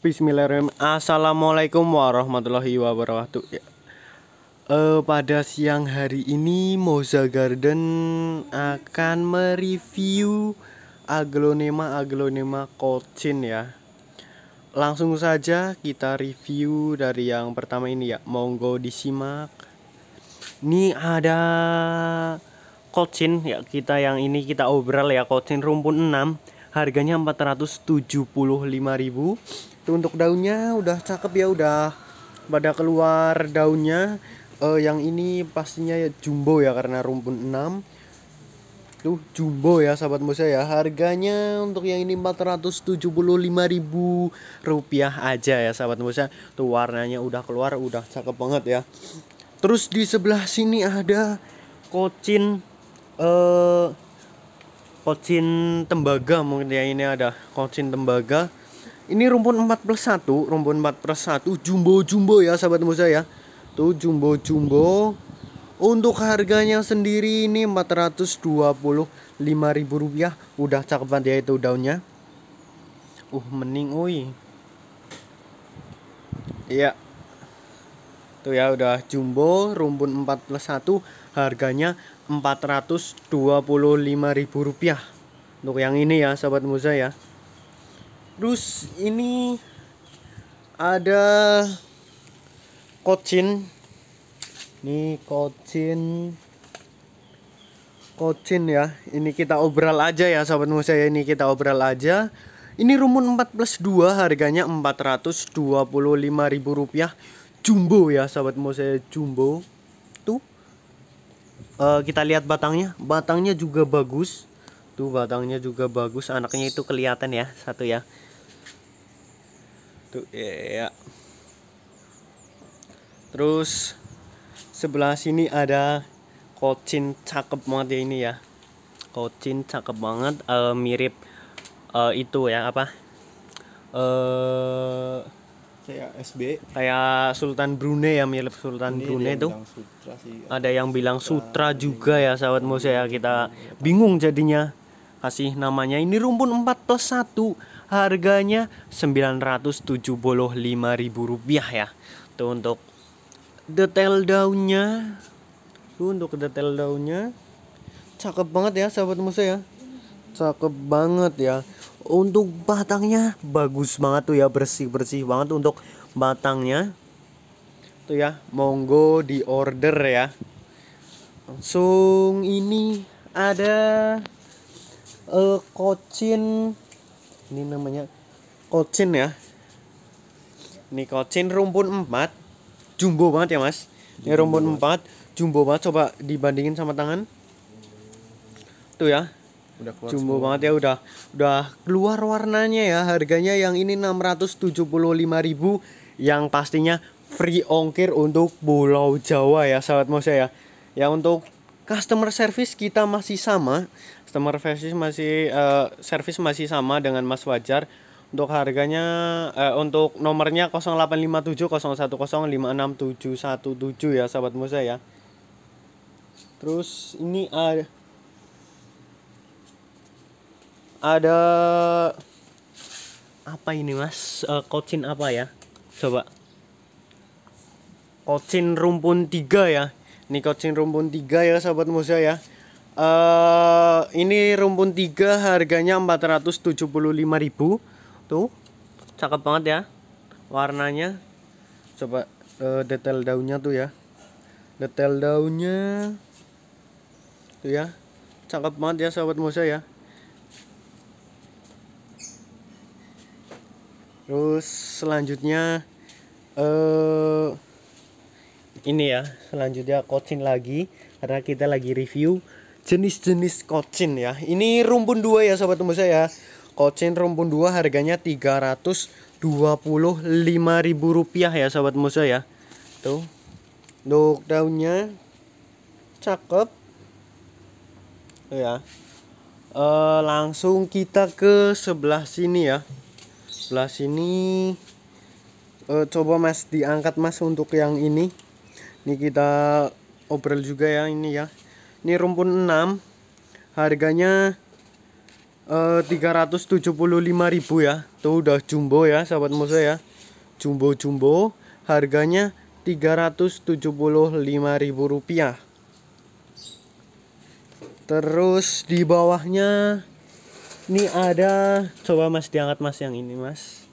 Bismillahirrahmanirrahim Assalamualaikum warahmatullahi wabarakatuh ya. E, Pada siang hari ini Moza Garden akan mereview aglonema-aglonema kocin ya Langsung saja kita review dari yang pertama ini ya Monggo disimak Ini ada kocin ya kita yang ini kita obral ya kocin rumpun 6 harganya 475 ribu itu untuk daunnya udah cakep ya udah pada keluar daunnya uh, yang ini pastinya ya jumbo ya karena rumpun 6 tuh jumbo ya sahabat musa ya harganya untuk yang ini 475.000 rupiah aja ya sahabat musa tuh warnanya udah keluar udah cakep banget ya terus di sebelah sini ada kocin eh uh, kocin tembaga mungkin ya ini ada kocin tembaga ini rumpun 4 plus 1, rumpun 4 plus 1 jumbo-jumbo ya sahabat musa ya. Tuh jumbo-jumbo. Untuk harganya sendiri ini 425.000 rupiah Udah cakep banget ya itu daunnya. Uh, mening ui Iya. Tuh ya udah jumbo rumpun 4 plus 1 harganya 425.000 rupiah Untuk yang ini ya sahabat Musa ya terus ini ada kocin ini kocin kocin ya ini kita obral aja ya sahabat musa ya ini kita obral aja ini rumun 4 plus 2 harganya Rp425.000 jumbo ya sahabat musa ya, jumbo tuh E, kita lihat batangnya batangnya juga bagus tuh batangnya juga bagus anaknya itu kelihatan ya satu ya tuh gitu, ya, ya terus sebelah sini ada kocin cakep banget ya ini ya kocin cakep banget uh, mirip uh, itu ya apa uh, kayak SB kayak Sultan Brunei ya mirip Sultan Ini Brunei tuh ada yang bilang sutra, sutra juga ya sahabat Musa ya kita iya, iya, iya. bingung jadinya kasih namanya ini rumpun 4 plus 1 harganya ribu rupiah ya tuh untuk detail daunnya tuh untuk detail daunnya cakep banget ya sahabat musa ya cakep banget ya untuk batangnya bagus banget tuh ya bersih bersih banget untuk batangnya tuh ya monggo di order ya langsung ini ada uh, eh, kocin ini namanya kocin ya ini kocin rumpun 4 jumbo banget ya mas ini rumpun 4 jumbo banget coba dibandingin sama tangan tuh ya udah keluar jumbo semua. banget ya udah udah keluar warnanya ya harganya yang ini 675.000 yang pastinya free ongkir untuk Pulau Jawa ya sahabat mas ya ya untuk customer service kita masih sama customer service masih uh, service masih sama dengan Mas Wajar untuk harganya eh, untuk nomornya 085701056717 ya sahabat Musa ya. Terus ini ada ada apa ini Mas? Uh, eh, kocin apa ya? Coba. Kocin rumpun 3 ya. Ini kocin rumpun 3 ya sahabat Musa ya uh, ini rumpun 3 harganya 475.000 tuh cakep banget ya warnanya coba uh, detail daunnya tuh ya detail daunnya tuh ya cakep banget ya sahabat Musa ya terus selanjutnya uh, ini ya selanjutnya coaching lagi karena kita lagi review jenis-jenis kocin ya. Ini rumpun dua ya sobat tembus ya Kocin rumpun dua harganya rp rupiah ya sobat musa ya. Tuh. Untuk daunnya cakep. ya. E, langsung kita ke sebelah sini ya. Sebelah sini e, coba Mas diangkat Mas untuk yang ini. Ini kita obrol juga ya ini ya ini rumpun 6 harganya eh, 375.000 ya tuh udah jumbo ya sahabat musa ya jumbo-jumbo harganya 375.000 rupiah terus di bawahnya ini ada coba mas diangkat mas yang ini mas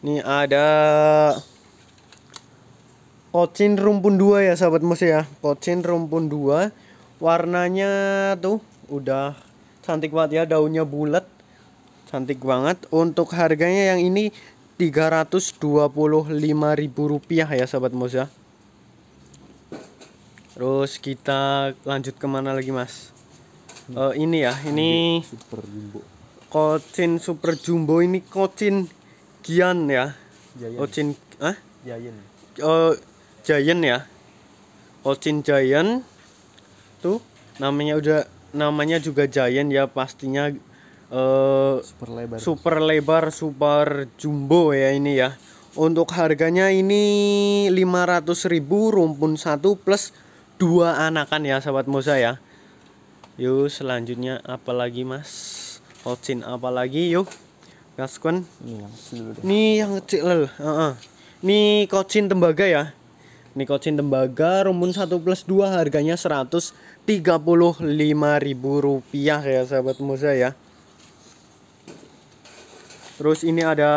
ini ada kocin rumpun 2 ya sahabat mus ya kocin rumpun 2 warnanya tuh udah cantik banget ya daunnya bulat cantik banget untuk harganya yang ini rp rupiah ya sahabat Moza ya. terus kita lanjut kemana lagi mas uh, ini ya ini super jumbo kocin super jumbo ini kocin kian ya kocin ah Giant. Uh, Giant ya kocin Giant itu namanya udah namanya juga giant ya pastinya uh, super lebar super lebar super jumbo ya ini ya untuk harganya ini 500.000 rumpun 1 plus 2 anakan ya sahabat Moza ya yuk selanjutnya apalagi mas hotsin apalagi yuk gaskon ini yang kecil uh -uh. ini kocin tembaga ya nikotin tembaga rumpun 1 plus 2 harganya 135.000 rupiah ya sahabat musa ya terus ini ada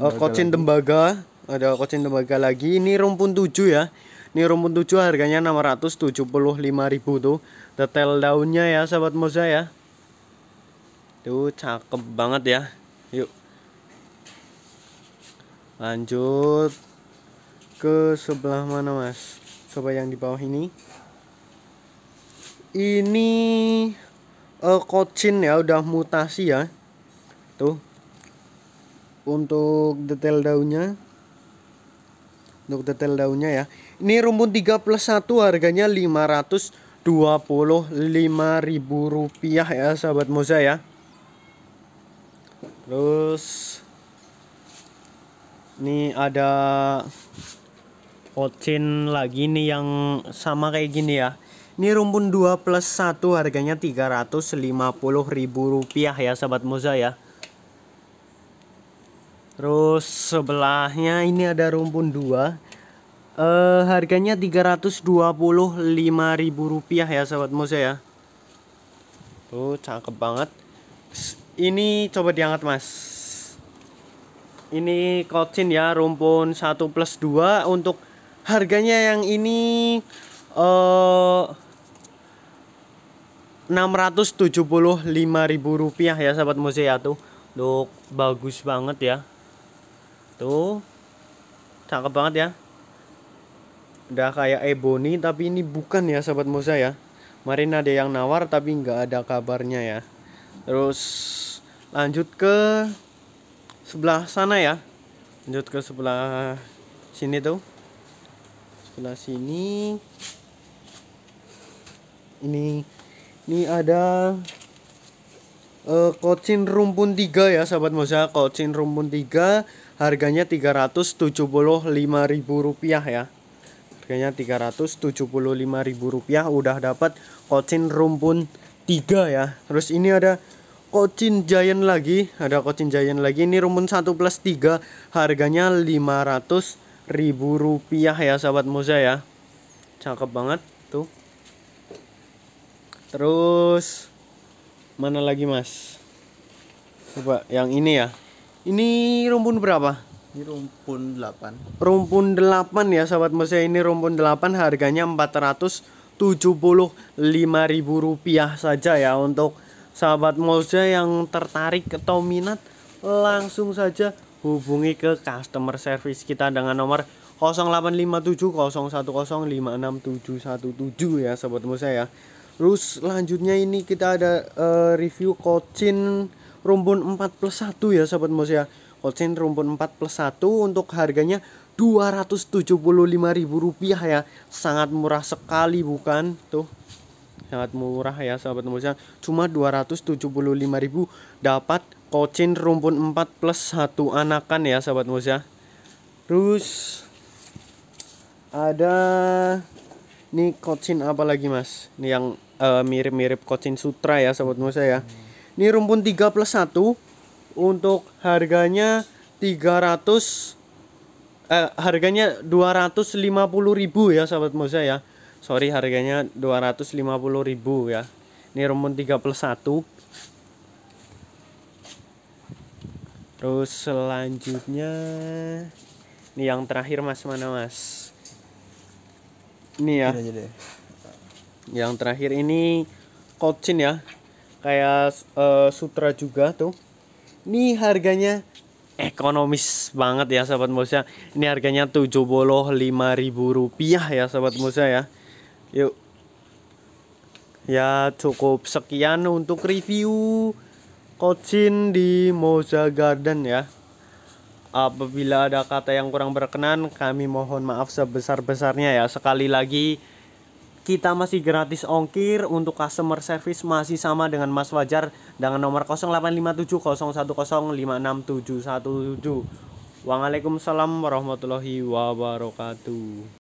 uh, eh, kocin tembaga ada kocin tembaga lagi ini rumpun 7 ya ini rumpun 7 harganya 675.000 tuh detail daunnya ya sahabat musa ya tuh cakep banget ya yuk lanjut ke sebelah mana mas coba yang di bawah ini ini uh, eh, kocin ya udah mutasi ya tuh untuk detail daunnya untuk detail daunnya ya ini rumpun 3 plus 1 harganya 525 ribu rupiah ya sahabat moza ya terus ini ada ocin lagi nih yang sama kayak gini ya ini rumpun 2 plus 1 harganya 350 ribu rupiah ya sahabat moza ya terus sebelahnya ini ada rumpun 2 Uh, eh, harganya 325.000 rupiah ya sahabat moza ya Tuh cakep banget Ini coba diangkat mas Ini kocin ya rumpun 1 plus 2 Untuk harganya yang ini eh uh, 675.000 rupiah ya sahabat musik ya tuh Look bagus banget ya Tuh Cakep banget ya Udah kayak ebony tapi ini bukan ya sahabat Musa ya Kemarin ada yang nawar tapi nggak ada kabarnya ya Terus lanjut ke sebelah sana ya Lanjut ke sebelah sini tuh sebelah sini ini ini ada uh, eh, kocin rumpun 3 ya sahabat moza kocin rumpun 3 harganya 375.000 rupiah ya harganya 375.000 rupiah udah dapat kocin rumpun 3 ya terus ini ada kocin giant lagi ada kocin giant lagi ini rumpun 1 plus 3 harganya 500 ribu rupiah ya sahabat moza ya cakep banget tuh terus mana lagi mas coba yang ini ya ini rumpun berapa ini rumpun 8 rumpun 8 ya sahabat moza ini rumpun 8 harganya 475 ribu rupiah saja ya untuk sahabat moza yang tertarik atau minat langsung saja hubungi ke customer service kita dengan nomor 085701056717 ya sobat Musa ya. Terus selanjutnya ini kita ada uh, review Kocin rumpun 4 plus 1 ya sobat Musa ya. Kocin rumpun 4 plus 1 untuk harganya Rp275.000 ya. Sangat murah sekali bukan? Tuh sangat murah ya sahabat Musa. Cuma 275.000 dapat Kocin rumpun 4 plus 1 anakan ya sahabat mus ya. Terus ada nih kocin apa lagi mas? Ini yang eh, mirip-mirip uh, kocin sutra ya sahabat mus ya. Ini rumpun 3 plus 1 untuk harganya 300 eh, harganya 250.000 ya sahabat Musa ya, ya. Sorry harganya 250.000 ya. Ini rumpun 3 plus 1 terus selanjutnya ini yang terakhir mas mana mas ini ya yang terakhir ini kocin ya kayak uh, sutra juga tuh ini harganya ekonomis banget ya sahabat Musa. Ini harganya ribu rupiah ya sahabat Musa ya. Yuk. Ya cukup sekian untuk review Kocin di Moza Garden ya. Apabila ada kata yang kurang berkenan, kami mohon maaf sebesar-besarnya ya. Sekali lagi, kita masih gratis ongkir untuk customer service masih sama dengan Mas Wajar dengan nomor 085701056717. Waalaikumsalam warahmatullahi wabarakatuh.